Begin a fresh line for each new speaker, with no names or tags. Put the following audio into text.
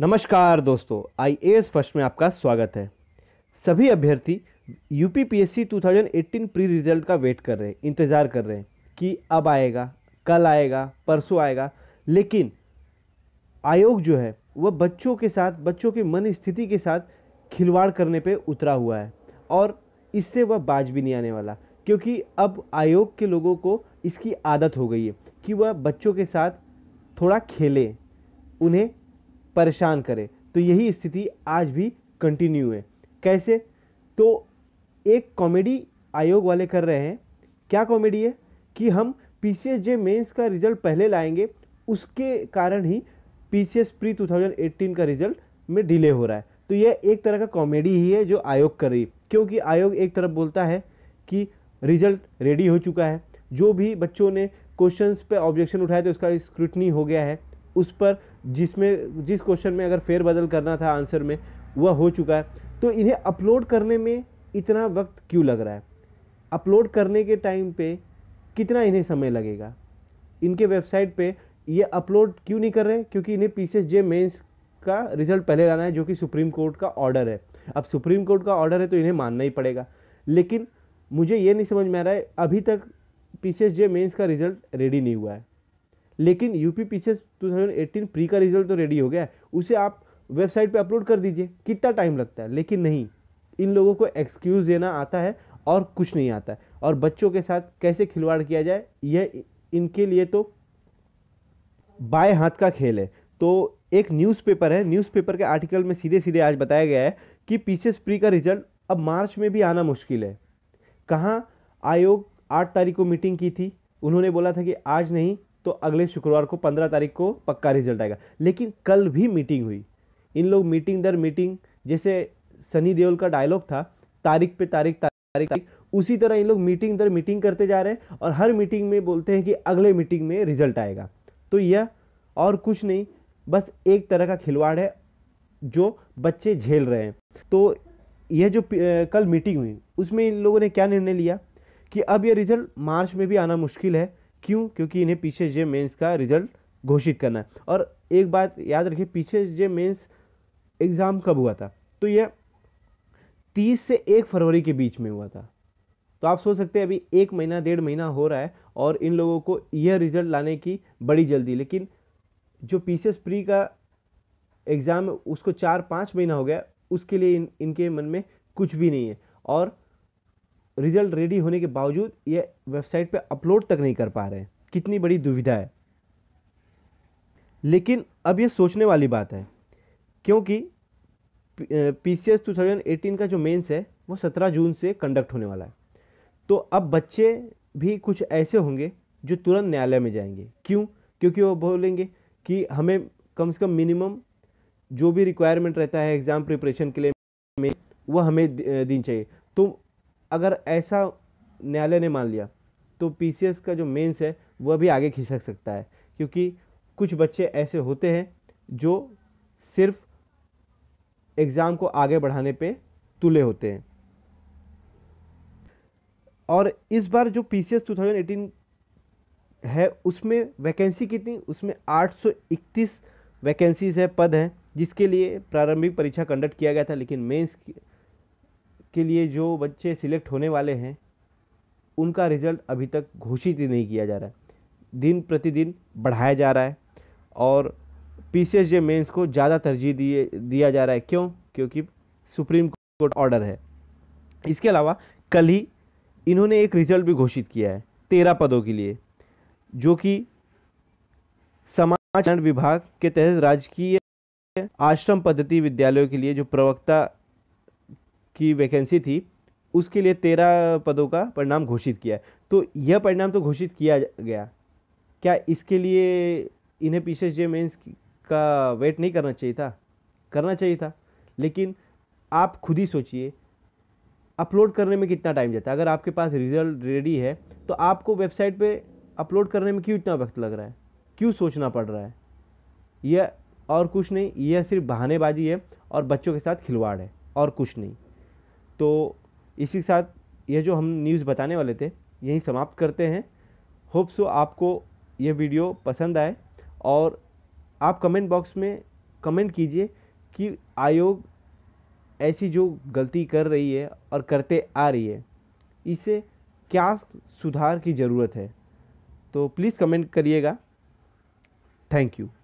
नमस्कार दोस्तों आई ए फर्स्ट में आपका स्वागत है सभी अभ्यर्थी U P P S C two thousand eighteen pre result का वेट कर रहे हैं इंतज़ार कर रहे हैं कि अब आएगा कल आएगा परसों आएगा लेकिन आयोग जो है वह बच्चों के साथ बच्चों के मन स्थिति के साथ खिलवाड़ करने पे उतरा हुआ है और इससे वह बाज भी नहीं आने वाला क्योंकि अब आयोग के लोगों को इसकी आदत हो गई है कि वह बच्चों के साथ थोड़ा खेलें उन्हें परेशान करे तो यही स्थिति आज भी कंटिन्यू है कैसे तो एक कॉमेडी आयोग वाले कर रहे हैं क्या कॉमेडी है कि हम P C S J mains का रिज़ल्ट पहले लाएंगे उसके कारण ही P C S pre two thousand eighteen का रिज़ल्ट में डिले हो रहा है तो यह एक तरह का कॉमेडी ही है जो आयोग कर रही क्योंकि आयोग एक तरफ बोलता है कि रिज़ल्ट रेडी हो चुका है जो भी बच्चों ने क्वेश्चंस पे ऑब्जेक्शन उठाए थे उसका स्क्रूटनी हो गया है उस पर जिसमें जिस क्वेश्चन में अगर फेरबदल करना था आंसर में वह हो चुका है तो इन्हें अपलोड करने में इतना वक्त क्यों लग रहा है अपलोड करने के टाइम पे कितना इन्हें समय लगेगा इनके वेबसाइट पे ये अपलोड क्यों नहीं कर रहे क्योंकि इन्हें पी सी जे मेन्स का रिजल्ट पहले लाना है जो कि सुप्रीम कोर्ट का ऑर्डर है अब सुप्रीम कोर्ट का ऑर्डर है तो इन्हें मानना ही पड़ेगा लेकिन मुझे ये नहीं समझ में आ रहा है अभी तक पी सी जे मेन्स का रिजल्ट रेडी नहीं हुआ है लेकिन U P P C S two thousand eighteen pre का रिजल्ट तो रेडी हो गया है उसे आप वेबसाइट पे अपलोड कर दीजिए कितना टाइम लगता है लेकिन नहीं इन लोगों को एक्सक्यूज़ देना आता है और कुछ नहीं आता है और बच्चों के साथ कैसे खिलवाड़ किया जाए यह इनके लिए तो बाएं हाथ का खेल है तो एक न्यूज़पेपर है न्यूज़पेपर के आर्टिकल में सीधे सीधे आज बताया गया है कि पीसीएस प्री का रिजल्ट अब मार्च में भी आना मुश्किल है कहाँ आयोग आठ तारीख को मीटिंग की थी उन्होंने बोला था कि आज नहीं तो अगले शुक्रवार को पंद्रह तारीख को पक्का रिजल्ट आएगा लेकिन कल भी मीटिंग हुई इन लोग मीटिंग दर मीटिंग जैसे सनी देओल का डायलॉग था तारीख पे तारीख तारीख तारीख उसी तरह इन लोग मीटिंग दर मीटिंग करते जा रहे हैं और हर मीटिंग में बोलते हैं कि अगले मीटिंग में रिजल्ट आएगा तो यह और कुछ नहीं बस एक तरह का खिलवाड़ है जो बच्चे झेल रहे हैं तो यह जो कल मीटिंग हुई उसमें इन लोगों ने क्या निर्णय लिया कि अब यह रिज़ल्ट मार्च में भी आना मुश्किल है क्यों क्योंकि इन्हें पीछे जे मेंस का रिजल्ट घोषित करना है और एक बात याद रखिए पीछे जे मेंस एग्ज़ाम कब हुआ था तो यह तीस से एक फरवरी के बीच में हुआ था तो आप सोच सकते हैं अभी एक महीना डेढ़ महीना हो रहा है और इन लोगों को यह रिज़ल्ट लाने की बड़ी जल्दी लेकिन जो पीसीएस प्री का एग्ज़ाम उसको चार पाँच महीना हो गया उसके लिए इन इनके मन में कुछ भी नहीं है और रिज़ल्ट रेडी होने के बावजूद ये वेबसाइट पे अपलोड तक नहीं कर पा रहे हैं कितनी बड़ी दुविधा है लेकिन अब ये सोचने वाली बात है क्योंकि P C S two thousand eighteen का जो मेंस है वो सत्रह जून से कंडक्ट होने वाला है तो अब बच्चे भी कुछ ऐसे होंगे जो तुरंत न्यायालय में जाएंगे क्यों क्योंकि वो बोलेंगे कि हमें कम से कम मिनिमम जो भी रिक्वायरमेंट रहता है एग्ज़ाम प्रिपरेशन के लिए में वह हमें दिन चाहिए तो अगर ऐसा न्यायालय ने मान लिया तो पी का जो मेंस है वह भी आगे खिसक सकता है क्योंकि कुछ बच्चे ऐसे होते हैं जो सिर्फ एग्ज़ाम को आगे बढ़ाने पे तुले होते हैं और इस बार जो P C S two thousand eighteen है उसमें वैकेंसी कितनी उसमें आठ सौ वैकेंसीज़ है पद हैं जिसके लिए प्रारंभिक परीक्षा कंडक्ट किया गया था लेकिन मेंस के लिए जो बच्चे सिलेक्ट होने वाले हैं उनका रिज़ल्ट अभी तक घोषित ही नहीं किया जा रहा है दिन प्रतिदिन बढ़ाया जा रहा है और P C S J mains को ज़्यादा तरजीह दिए दिया जा रहा है क्यों क्योंकि सुप्रीम कोर्ट ऑर्डर है इसके अलावा कल ही इन्होंने एक रिज़ल्ट भी घोषित किया है तेरह पदों के लिए जो कि समाज विभाग के तहत राजकीय आश्रम पद्धति विद्यालयों के लिए जो प्रवक्ता की वैकेंसी थी उसके लिए तेरह पदों का परिणाम घोषित किया तो यह परिणाम तो घोषित किया गया क्या इसके लिए इन्हें पी जे मेन्स का वेट नहीं करना चाहिए था करना चाहिए था लेकिन आप खुद ही सोचिए अपलोड करने में कितना टाइम जाता है अगर आपके पास रिजल्ट रेडी है तो आपको वेबसाइट पे अपलोड करने में क्यों इतना वक्त लग रहा है क्यों सोचना पड़ रहा है यह और कुछ नहीं यह सिर्फ बहानेबाजी है और बच्चों के साथ खिलवाड़ है और कुछ नहीं तो इसी के साथ ये जो हम न्यूज़ बताने वाले थे यहीं समाप्त करते हैं होप सो आपको ये वीडियो पसंद आए और आप कमेंट बॉक्स में कमेंट कीजिए कि आयोग ऐसी जो गलती कर रही है और करते आ रही है इसे क्या सुधार की ज़रूरत है तो प्लीज़ कमेंट करिएगा थैंक यू